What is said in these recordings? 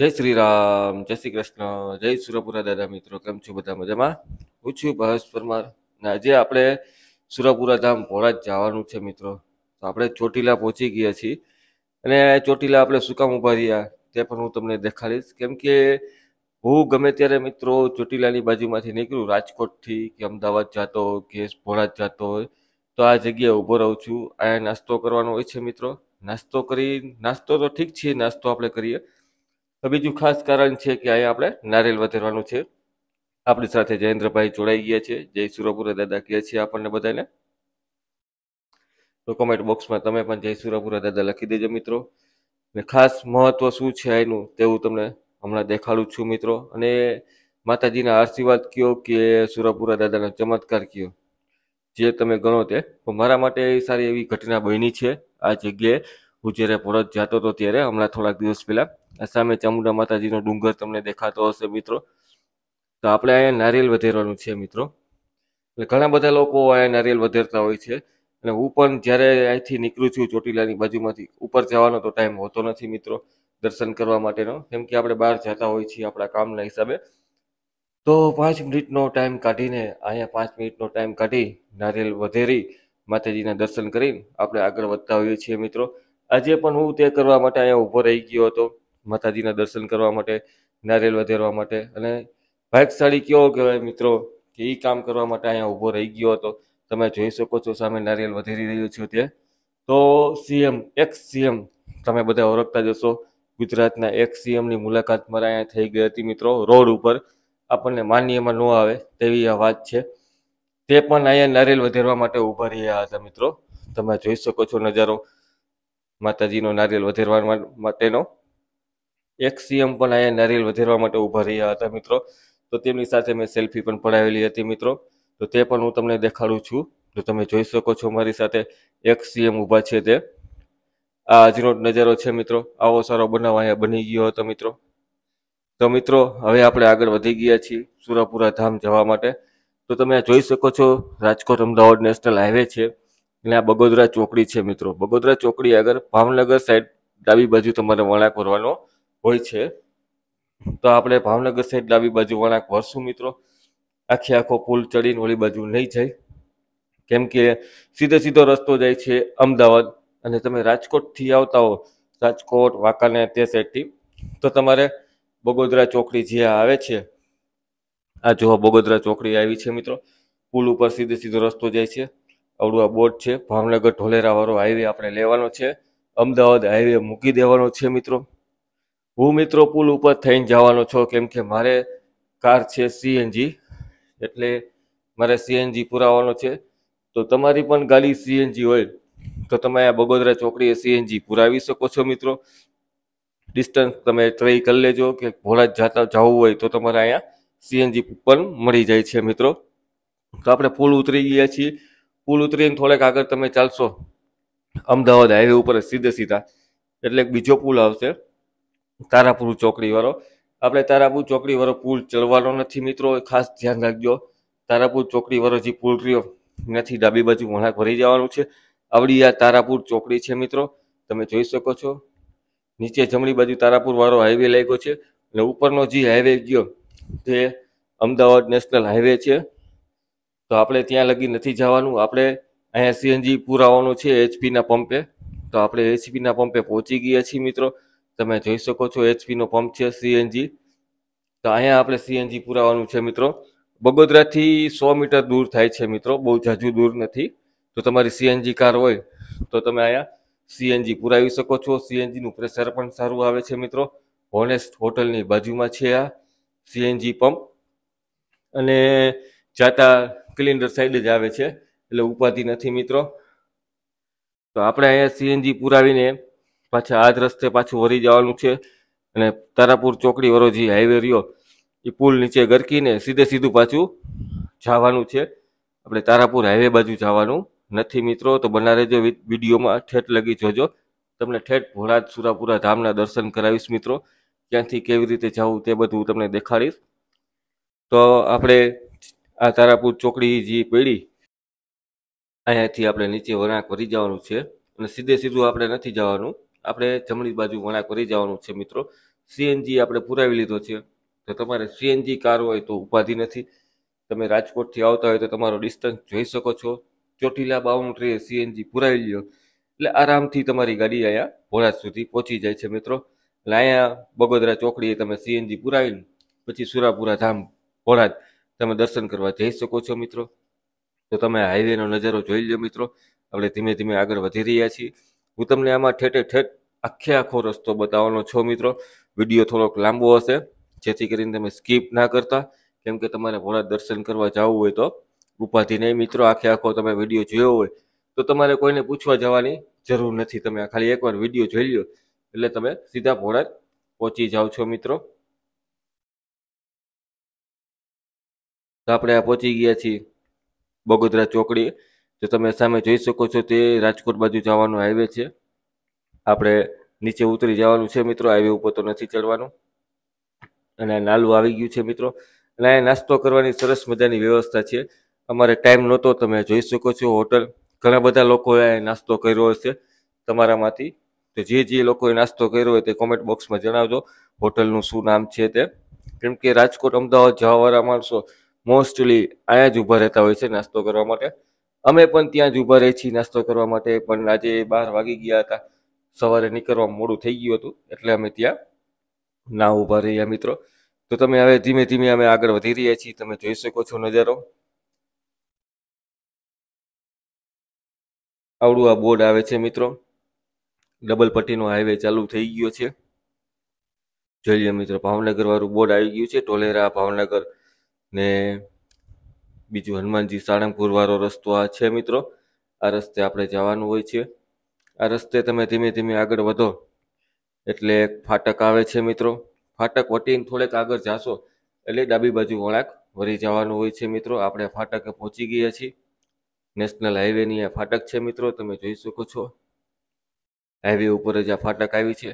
જય શ્રી રામ જય શ્રી કૃષ્ણ જય સુરપુરા દાદા મિત્રો કેમ છો બધા મજામાં હું છું ભાવેશ પરમાર ને આજે આપણે સુરપુરા ધામ ભોળાજ જવાનું છે મિત્રો તો આપણે ચોટીલા પહોંચી ગયા છીએ અને ચોટીલા આપણે શું કામ ઊભા રહ્યા તે પણ હું તમને દેખાડીશ કેમ કે હું ગમે ત્યારે મિત્રો ચોટીલાની બાજુમાંથી નીકળું રાજકોટથી કે અમદાવાદ જતો હોય કે ભોળાજ જતો હોય તો આ જગ્યાએ ઊભો રહું છું આ નાસ્તો કરવાનો હોય છે મિત્રો નાસ્તો કરી નાસ્તો તો ઠીક છે નાસ્તો આપણે કરીએ તો બીજું ખાસ કારણ છે કે અહીંયા આપણે નારિયેલ વધારવાનું છે આપણી સાથે જયેન્દ્રભાઈ જોડાઈ ગયા છે જય સુરાપુરા દાદા કહે છે આપણને બધાને તો કોમેન્ટ બોક્સમાં તમે પણ જય સુરાપુરા દાદા લખી દેજો મિત્રો ને ખાસ મહત્વ શું છે આનું તેવું તમને હમણાં દેખાડું છું મિત્રો અને માતાજીના આશીર્વાદ કયો કે સુરપુરા દાદાનો ચમત્કાર કયો જે તમે ગણો તે મારા માટે સારી એવી ઘટના બની છે આ જગ્યાએ હું જ્યારે પરત જતો હતો ત્યારે હમણાં થોડાક દિવસ પહેલાં સામે ચામુંડા માતાજીનો ડુંગર તમને દેખાતો હશે મિત્રો તો આપણે અહીંયા નારિયેલ વધેરવાનું છે મિત્રો એટલે ઘણા બધા લોકો અહીંયા નારિયેલ વધેરતા હોય છે અને હું પણ જ્યારે અહીંથી નીકળું છું ચોટીલાની બાજુમાંથી ઉપર જવાનો તો ટાઈમ હોતો નથી મિત્રો દર્શન કરવા માટેનો કેમ કે આપણે બહાર જતા હોઈએ છીએ આપણા કામના હિસાબે તો પાંચ મિનિટનો ટાઈમ કાઢીને અહીંયા પાંચ મિનિટનો ટાઈમ કાઢી નારિયેલ વધેરી માતાજીના દર્શન કરી આપણે આગળ વધતા હોઈએ છીએ મિત્રો આજે પણ હું તે કરવા માટે અહીંયા ઊભો રહી ગયો હતો માતાજીના દર્શન કરવા માટે નારિયેલ વધારવા માટે અને ભાગશાળી કેવો કહેવાય મિત્રો કે એ કામ કરવા માટે અહીંયા ઊભો રહી ગયો હતો તમે જોઈ શકો છો સામે નારિયેલ વધારી રહ્યો છો તે તો સીએમ એક્સ સીએમ તમે બધા ઓળખતા જશો ગુજરાતના એક સીએમની મુલાકાત મારા અહીંયા થઈ ગઈ હતી મિત્રો રોડ ઉપર આપણને માન્યમાં ન આવે તેવી આ વાત છે તે પણ અહીંયા નારિયેલ વધારવા માટે ઊભા રહ્યા હતા મિત્રો તમે જોઈ શકો છો નજારો માતાજીનો નારિયેલ વધેરવા માટેનો એક સીએમ પણ અહીંયા નારિયેલ વધેરવા માટે ઊભા રહ્યા હતા મિત્રો તો તેમની સાથે મેં સેલ્ફી પણ પડાવેલી હતી મિત્રો તો તે પણ હું તમને દેખાડું છું તો તમે જોઈ શકો છો મારી સાથે એક સીએમ ઊભા છે તે આ આજનો નજારો છે મિત્રો આવો સારો બનાવ અહીંયા બની ગયો હતો મિત્રો તો મિત્રો હવે આપણે આગળ વધી ગયા છીએ સુરાપુરા ધામ જવા માટે તો તમે જોઈ શકો છો રાજકોટ અમદાવાદ નેશનલ હાઈવે છે એટલે આ બગોદરા ચોકડી છે મિત્રો બગોદરા ચોકડી અગર ભાવનગર સાઈડ ડાબી બાજુ તમારે વળાંક ભરવાનો હોય છે તો આપણે ભાવનગર સાઈડ ડાબી બાજુ વળાંક ભરશું મિત્રો આખે આખો પુલ ચડીને ઓલી બાજુ નહીં જાય કેમ કે સીધો સીધો રસ્તો જાય છે અમદાવાદ અને તમે રાજકોટથી આવતા હો રાજકોટ વાંકાને તે સાઈડથી તો તમારે બગોદરા ચોકડી જે આવે છે આ જો બગોદરા ચોકડી આવી છે મિત્રો પુલ ઉપર સીધો સીધો રસ્તો જાય છે આવડું આ બોટ છે ભાવનગર ઢોલેરાવાળો હાઈવે આપણે લેવાનો છે અમદાવાદ હાઈવે મૂકી દેવાનો છે મિત્રો હું મિત્રો પુલ ઉપર થઈને જવાનો છો કેમ કે મારે કાર છે સીએનજી એટલે મારે સીએનજી પુરાવવાનો છે તો તમારી પણ ગાડી સીએનજી હોય તો તમે આ બગોદરા ચોકડીએ સીએનજી પુરાવી શકો છો મિત્રો ડિસ્ટન્સ તમે ટ્રાય કરી લેજો કે ભોળા જતા જવું હોય તો તમારે અહીંયા સીએનજી પણ મળી જાય છે મિત્રો તો આપણે પુલ ઉતરી ગયા છીએ પુલ ઉતરીને થોડેક આગળ તમે ચાલશો અમદાવાદ હાઈવે ઉપર સીધે સીધા એટલે બીજો પુલ આવશે તારાપુર ચોકડીવાળો આપણે તારાપુર ચોકડીવાળો પુલ ચડવાનો નથી મિત્રો ખાસ ધ્યાન રાખજો તારાપુર ચોકડીવાળો જે પુલ રહ્યો એનાથી ડાબી બાજુ વળાંક ભરી જવાનું છે આવડી આ તારાપુર ચોકડી છે મિત્રો તમે જોઈ શકો છો નીચે જમણી બાજુ તારાપુરવાળો હાઈવે લાગ્યો છે અને ઉપરનો જે હાઈવે ગયો તે અમદાવાદ નેશનલ હાઈવે છે તો આપણે ત્યાં લગી નથી જવાનું આપણે અહીંયા સીએનજી પુરાવાનું છે એચપીના પંપે તો આપણે એચપીના પંપે પહોંચી ગયા છીએ મિત્રો તમે જોઈ શકો છો એચપીનો પંપ છે સીએનજી તો અહીંયા આપણે સીએનજી પુરાવાનું છે મિત્રો બગોદરાથી સો મીટર દૂર થાય છે મિત્રો બહુ જાજુ દૂર નથી તો તમારી સીએનજી કાર હોય તો તમે અહીંયા સીએનજી પુરાવી શકો છો સીએનજીનું પ્રેશર પણ સારું આવે છે મિત્રો હોનેસ્ટ હોટલની બાજુમાં છે આ સીએનજી પંપ અને જાતા ક્લિન્ડર સાઈડ જ આવે છે એટલે ઉપાધિ નથી મિત્રો તો આપણે અહીંયા સીએનજી પુરાવીને પાછા આ જ રસ્તે પાછું વરી જવાનું છે અને તારાપુર ચોકડી વરો જે હાઈવે રહ્યો એ પુલ નીચે ગરકીને સીધે સીધું પાછું જવાનું છે આપણે તારાપુર હાઈવે બાજુ જવાનું નથી મિત્રો તો બના રહેજો વિડીયોમાં ઠેઠ લગી જોજો તમને ઠેઠ ભોળાજ સુરાપુરા ધામના દર્શન કરાવીશ મિત્રો ક્યાંથી કેવી રીતે જવું તે બધું તમને દેખાડીશ તો આપણે આ તારાપુર ચોકડી જે પડી અહીંયાથી આપણે નીચે વળાંક વળી જવાનું છે અને સીધે સીધું આપણે નથી જવાનું આપણે જમણી બાજુ વળાંક વળી જવાનું છે મિત્રો સીએનજી આપણે પુરાવી લીધો છે તો તમારે સીએનજી કાર હોય તો ઉપાધિ નથી તમે રાજકોટથી આવતા હોય તો તમારો ડિસ્ટન્સ જોઈ શકો છો ચોટીલા બાઉન્ડ્રીએ સીએનજી પુરાવી લ્યો એટલે આરામથી તમારી ગાડી અહીંયા ભોળાજ સુધી પહોંચી જાય છે મિત્રો એટલે અહીંયા બગોદરા ચોકડીએ તમે સીએનજી પુરાવી પછી સુરાપુરા ધામ ભોળાજ તમે દર્શન કરવા જઈ શકો છો મિત્રો તો તમે હાઈવેનો નજારો જોઈ લો મિત્રો આપણે ધીમે ધીમે આગળ વધી રહ્યા છીએ હું તમને આમાં ઠેઠે ઠેઠ આખે આખો રસ્તો બતાવવાનો છો મિત્રો વિડીયો થોડોક લાંબો હશે જેથી કરીને તમે સ્કીપ ના કરતા કેમ કે તમારે ભોળા દર્શન કરવા જવું હોય તો ઉપાધિ નહીં મિત્રો આખે આખો તમે વિડીયો જોયો હોય તો તમારે કોઈને પૂછવા જવાની જરૂર નથી તમે ખાલી એકવાર વિડીયો જોઈ લો એટલે તમે સીધા ભોળા પહોંચી જાઓ છો મિત્રો તો આપણે આ પહોંચી ગયા છીએ બગોદરા ચોકડી તો તમે સામે જોઈ શકો છો તે રાજકોટ બાજુ જવાનો હાઈવે છે આપણે નીચે ઉતરી જવાનું છે મિત્રો હાઈવે ઉપર તો નથી ચડવાનું અને નાલું આવી ગયું છે મિત્રો અને અહીંયા નાસ્તો કરવાની સરસ મજાની વ્યવસ્થા છે અમારે ટાઈમ નહોતો તમે જોઈ શકો છો હોટલ ઘણા બધા લોકોએ અહીંયા નાસ્તો કર્યો હશે તમારામાંથી તો જે જે લોકોએ નાસ્તો કર્યો હોય તે કોમેન્ટ બોક્સમાં જણાવજો હોટલનું શું નામ છે તે કેમ કે રાજકોટ અમદાવાદ જવાવાળા માણસો મોસ્ટલી અહીંયા જ ઊભા રહેતા હોય છે નાસ્તો કરવા માટે અમે પણ ત્યાં જ ઊભા રહીએ છીએ નાસ્તો કરવા માટે પણ આજે બાર વાગી ગયા હતા સવારે નીકળવા મોડું થઈ ગયું હતું એટલે અમે ત્યાં ના ઊભા રહ્યા મિત્રો તો તમે હવે ધીમે ધીમે અમે આગળ વધી રહ્યા છીએ તમે જોઈ શકો છો નજારો આવડું આ બોર્ડ આવે છે મિત્રો ડબલ પટ્ટીનો હાઈવે ચાલુ થઈ ગયો છે જોઈએ મિત્રો ભાવનગર વાળું બોર્ડ આવી ગયું છે ટોલેરા ભાવનગર ને બીજું હનુમાનજી સાળંગપુરવાળો રસ્તો આ છે મિત્રો આ રસ્તે આપણે જવાનું હોય છે આ રસ્તે તમે ધીમે ધીમે આગળ વધો એટલે એક ફાટક આવે છે મિત્રો ફાટક વટીને થોડેક આગળ જાશો એટલે ડાબી બાજુ વળાંક વળી જવાનું હોય છે મિત્રો આપણે ફાટકે પહોંચી ગયા છીએ નેશનલ હાઈવેની આ ફાટક છે મિત્રો તમે જોઈ શકો છો હાઈવે ઉપર જ આ ફાટક આવી છે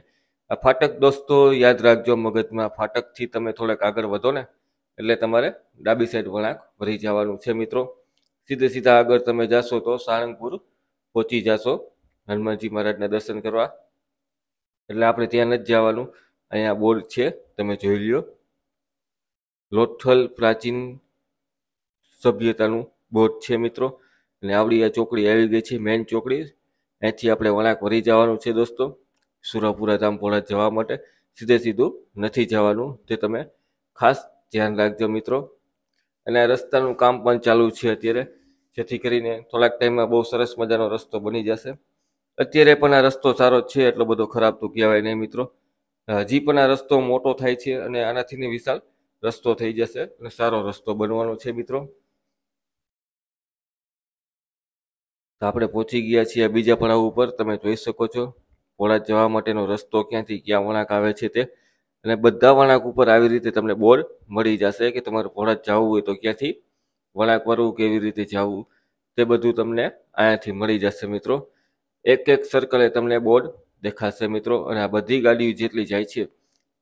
આ ફાટક દોસ્તો યાદ રાખજો મગજમાં ફાટકથી તમે થોડેક આગળ વધો ને એટલે તમારે ડાબી સાઈડ વળાંક ભરી જવાનું છે મિત્રો સીધે સીધા આગળ તમે જાશો તો સાળંગપુર પહોંચી જાશો હનુમાનજી મહારાજના દર્શન કરવા એટલે આપણે ત્યાં નથી જવાનું અહીંયા બોર્ડ છે તમે જોઈ લ્યો લોથલ પ્રાચીન સભ્યતાનું બોર્ડ છે મિત્રો અને આવડી આ ચોકડી આવી ગઈ છે મેઇન ચોકડી અહીંથી આપણે વળાંક વળી જવાનું છે દોસ્તો સુરાપુરા ધામ ભોળા જવા માટે સીધે સીધું નથી જવાનું તે તમે ખાસ ધ્યાન રાખજો મિત્રો અને આ રસ્તાનું કામ પણ ચાલુ છે અત્યારે જેથી કરીને થોડાક ટાઈમમાં બહુ સરસ મજાનો રસ્તો બની જશે અત્યારે પણ આ રસ્તો સારો છે એટલો બધો ખરાબ તો કહેવાય નહીં મિત્રો હજી પણ આ રસ્તો મોટો થાય છે અને આનાથી વિશાળ રસ્તો થઈ જશે અને સારો રસ્તો બનવાનો છે મિત્રો તો આપણે પહોંચી ગયા છીએ બીજા પડાવ ઉપર તમે જોઈ શકો છો ભોળા જવા માટેનો રસ્તો ક્યાંથી ક્યાં વળાંક આવે છે તે અને બધા વળાંક ઉપર આવી રીતે તમને બોર્ડ મળી જશે કે તમારે ભોળાજ જવું હોય તો ક્યાંથી વળાંક વળવું કેવી રીતે જવું તે બધું તમને અહીંયાથી મળી જશે મિત્રો એક એક સર્કલે તમને બોર્ડ દેખાશે મિત્રો અને આ બધી ગાડીઓ જેટલી જાય છે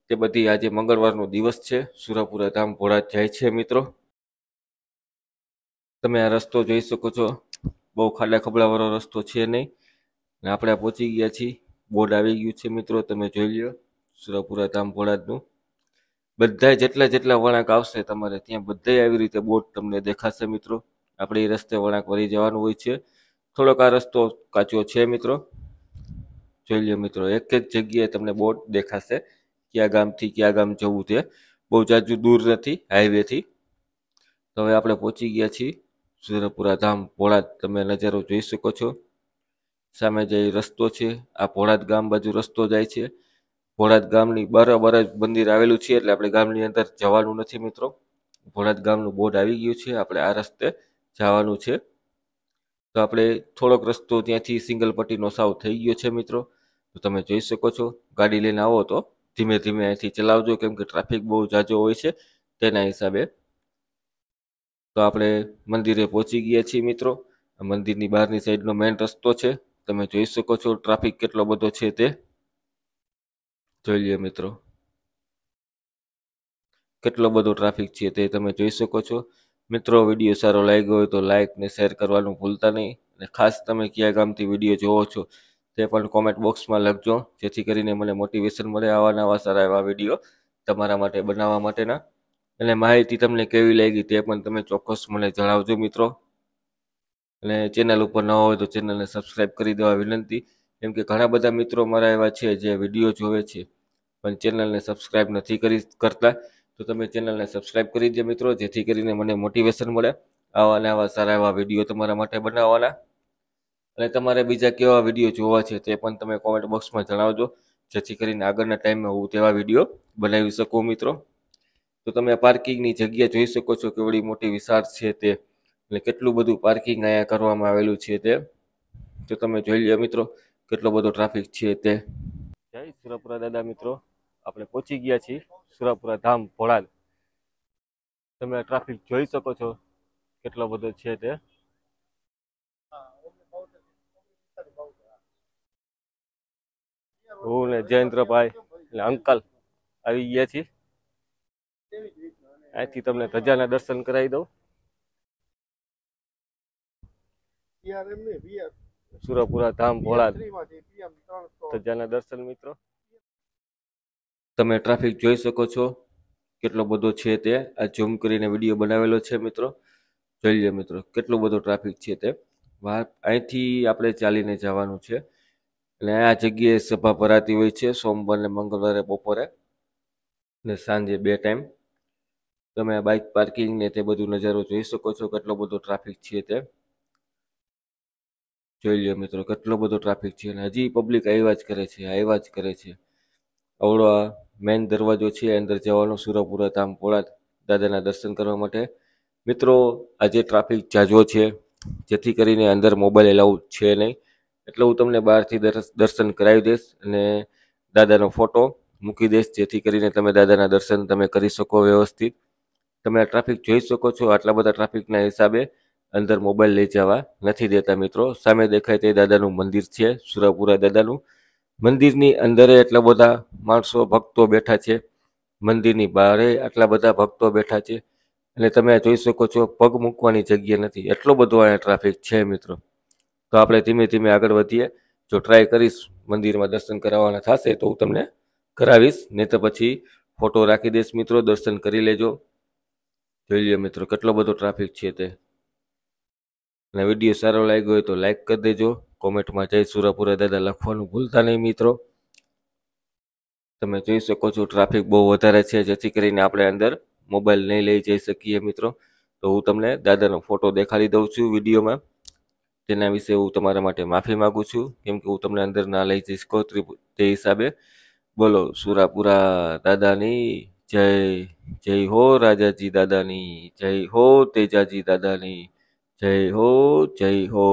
તે બધી આજે મંગળવારનો દિવસ છે સુરાપુરા ધામ ભોળાજ જાય છે મિત્રો તમે આ રસ્તો જોઈ શકો છો બહુ ખાડા ખબડાવાળો રસ્તો છે નહીં અને આપણે પહોંચી ગયા છીએ બોર્ડ આવી ગયું છે મિત્રો તમે જોઈ લો સુરપુરા ધામ ભોળાજનું બધા જેટલા જેટલા વળાંક આવશે તમારે ત્યાં બધા આવી રીતે બોટ તમને દેખાશે મિત્રો આપણે એ રસ્તે વળાંક વળી જવાનું હોય છે થોડોક આ રસ્તો કાચો છે મિત્રો જોઈ લ્યો મિત્રો એક એક જગ્યાએ તમને બોટ દેખાશે કયા ગામથી કયા ગામ જવું તે બહુ જાજુ દૂર નથી હાઈવેથી તો હવે આપણે પહોંચી ગયા છીએ સુરપુરા ધામ ભોળાદ તમે નજારો જોઈ શકો છો સામે જે રસ્તો છે આ ભોળાદ ગામ બાજુ રસ્તો જાય છે ભોળાદ ગામની બરાબર જ મંદિર આવેલું છે એટલે આપણે ગામની અંદર જવાનું નથી મિત્રો ભોળાદ ગામનું બોર્ડ આવી ગયું છે આપણે આ રસ્તે જવાનું છે તો આપણે થોડોક રસ્તો ત્યાંથી સિંગલ પટ્ટીનો સાવ થઈ ગયો છે મિત્રો તો તમે જોઈ શકો છો ગાડી લઈને આવો તો ધીમે ધીમે અહીંથી ચલાવજો કેમ કે ટ્રાફિક બહુ જાજો હોય છે તેના હિસાબે તો આપણે મંદિરે પહોંચી ગયા છીએ મિત્રો મંદિરની બહારની સાઈડનો મેઇન રસ્તો છે તમે જોઈ શકો છો ટ્રાફિક કેટલો બધો છે તે જોઈ લઈએ મિત્રો કેટલો બધો ટ્રાફિક છે તે તમે જોઈ શકો છો મિત્રો વિડીયો સારો લાગ્યો હોય તો લાઇક ને શેર કરવાનું ભૂલતા નહીં અને ખાસ તમે કયા ગામથી વિડીયો જોવો છો તે પણ કોમેન્ટ બોક્સમાં લખજો જેથી કરીને મને મોટિવેશન મળે આવા નવા સારા એવા વિડીયો તમારા માટે બનાવવા માટેના અને માહિતી તમને કેવી લાગી તે પણ તમે ચોક્કસ મને જણાવજો મિત્રો અને ચેનલ ઉપર ન હોય તો ચેનલને સબસ્ક્રાઈબ કરી દેવા વિનંતી કેમ કે ઘણા બધા મિત્રો મારા એવા છે જે વિડીયો જોવે છે પણ ચેનલને સબસ્ક્રાઈબ નથી કરી કરતા તો તમે ચેનલને સબસ્ક્રાઈબ કરી દે મિત્રો જેથી કરીને મને મોટિવેશન મળે આવા ને આવા સારા એવા વિડીયો તમારા માટે બનાવવાના અને તમારે બીજા કેવા વિડીયો જોવા છે તે પણ તમે કોમેન્ટ બોક્સમાં જણાવજો જેથી કરીને આગળના ટાઈમમાં હું તેવા વિડીયો બનાવી શકું મિત્રો તો તમે પાર્કિંગની જગ્યા જોઈ શકો છો કેવડી મોટી વિશાળ છે તે એટલે કેટલું બધું પાર્કિંગ અહીંયા કરવામાં આવેલું છે તે તો તમે જોઈ લો મિત્રો કેટલો બધો ટ્રાફિક છે તે જય સુરપરા દાદા મિત્રો આપણે પહોંચી ગયા છીએ સુરાપુરા ધામ ભોળાલ તમે ટ્રાફિક જોઈ શકો છો કેટલો બધો છે તે હું ને જયેન્દ્રભાઈ ને અંકલ આવી ગયા છીએ અહીંથી તમને ધજાના દર્શન કરાવી દઉં સુરાપુરા ધામ ભોળાલ ધજાના દર્શન મિત્રો તમે ટ્રાફિક જોઈ શકો છો કેટલો બધો છે તે આ ઝૂમ કરીને વિડીયો બનાવેલો છે મિત્રો જોઈ લે મિત્રો કેટલો બધો ટ્રાફિક છે તે અહીંથી આપણે ચાલીને જવાનું છે અને આ જગ્યાએ સભા ભરાતી હોય છે સોમવાર ને મંગળવારે બપોરે ને સાંજે બે ટાઈમ તમે બાઇક પાર્કિંગ ને તે બધું નજારો જોઈ શકો છો કેટલો બધો ટ્રાફિક છે તે જોઈ લો મિત્રો કેટલો બધો ટ્રાફિક છે અને હજી પબ્લિક આવ્યા જ કરે છે આવ્યા જ કરે છે અવળો આ મેઇન દરવાજો છે અંદર જવાનો સુરાપુરા ધામ ભોળા દાદાના દર્શન કરવા માટે મિત્રો આજે ટ્રાફિક જાજો છે જેથી કરીને અંદર મોબાઈલ એલાઉડ છે નહીં એટલે હું તમને બહારથી દર્શન કરાવી દઈશ અને દાદાનો ફોટો મૂકી દઈશ જેથી કરીને તમે દાદાના દર્શન તમે કરી શકો વ્યવસ્થિત તમે આ ટ્રાફિક જોઈ શકો છો આટલા બધા ટ્રાફિકના હિસાબે અંદર મોબાઈલ લઈ જવા નથી દેતા મિત્રો સામે દેખાય તે દાદાનું મંદિર છે સુરાપુરા દાદાનું મંદિરની અંદરે એટલા બધા માણસો ભક્તો બેઠા છે મંદિરની બહારે આટલા બધા ભક્તો બેઠા છે અને તમે જોઈ શકો છો પગ મૂકવાની જગ્યા નથી એટલો બધો અહીંયા ટ્રાફિક છે મિત્રો તો આપણે ધીમે ધીમે આગળ વધીએ જો ટ્રાય કરીશ મંદિરમાં દર્શન કરાવવાના થશે તો હું તમને કરાવીશ નહીં તો પછી ફોટો રાખી દઈશ મિત્રો દર્શન કરી લેજો જોઈ લ્યો મિત્રો કેટલો બધો ટ્રાફિક છે તે અને વિડીયો સારો લાગ્યો હોય તો લાઈક કરી દેજો કોમેન્ટમાં જય સુરાપુરા દાદા લખવાનું ભૂલતા નહીં મિત્રો તમે જોઈ શકો છો ટ્રાફિક બહુ વધારે છે જેથી કરીને આપણે અંદર મોબાઈલ નહીં લઈ જઈ શકીએ મિત્રો તો હું તમને દાદાનો ફોટો દેખાડી દઉં છું વિડીયોમાં તેના વિશે હું તમારા માટે માફી માગું છું કેમ કે હું તમને અંદર ના લઈ જઈ શકો તે હિસાબે બોલો સુરાપુરા દાદાની જય જય હો રાજાજી દાદાની જય હો તેજાજી દાદાની જય હો જય હો